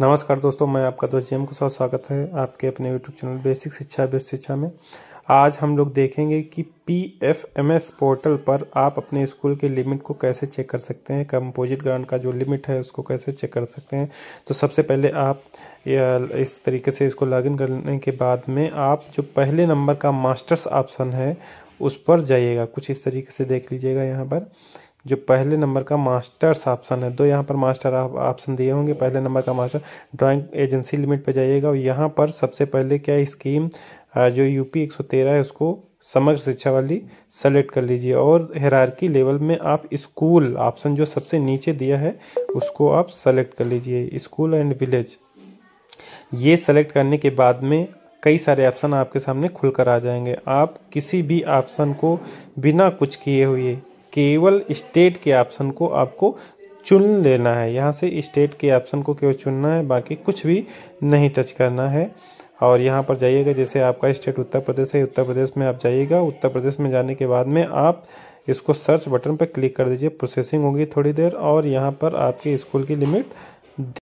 नमस्कार दोस्तों मैं आपका दोस्त जेम के स्वागत है आपके अपने यूट्यूब चैनल बेसिक शिक्षा बेस शिक्षा में आज हम लोग देखेंगे कि P F M S portal पर आप अपने स्कूल के लिमिट को कैसे चेक कर सकते हैं कंपोजिट ग्राउंड का जो लिमिट है उसको कैसे चेक कर सकते हैं तो सबसे पहले आप इस तरीके से इसको लॉगिन करने के बाद में आप जो पहले नंबर का मास्टर्स ऑप्शन है उस पर जाइएगा कुछ इस तरीके से देख लीजिएगा यहाँ पर जो पहले नंबर का मास्टर्स ऑप्शन है दो तो यहाँ पर मास्टर ऑप्शन दिए होंगे पहले नंबर का मास्टर ड्राइंग एजेंसी लिमिट पर जाइएगा और यहाँ पर सबसे पहले क्या स्कीम जो यूपी एक सौ तेरह है उसको समग्र शिक्षा वाली सेलेक्ट कर लीजिए और हेरारकी लेवल में आप स्कूल ऑप्शन जो सबसे नीचे दिया है उसको आप सेलेक्ट कर लीजिए स्कूल एंड विलेज ये सेलेक्ट करने के बाद में कई सारे ऑप्शन आपके सामने खुलकर आ जाएंगे आप किसी भी ऑप्शन को बिना कुछ किए हुए केवल स्टेट के ऑप्शन को आपको चुन लेना है यहाँ से स्टेट के ऑप्शन को केवल चुनना है बाकी कुछ भी नहीं टच करना है और यहाँ पर जाइएगा जैसे आपका स्टेट उत्तर प्रदेश है उत्तर प्रदेश में आप जाइएगा उत्तर प्रदेश में जाने के बाद में आप इसको सर्च बटन पर क्लिक कर दीजिए प्रोसेसिंग होगी थोड़ी देर और यहाँ पर आपके स्कूल की लिमिट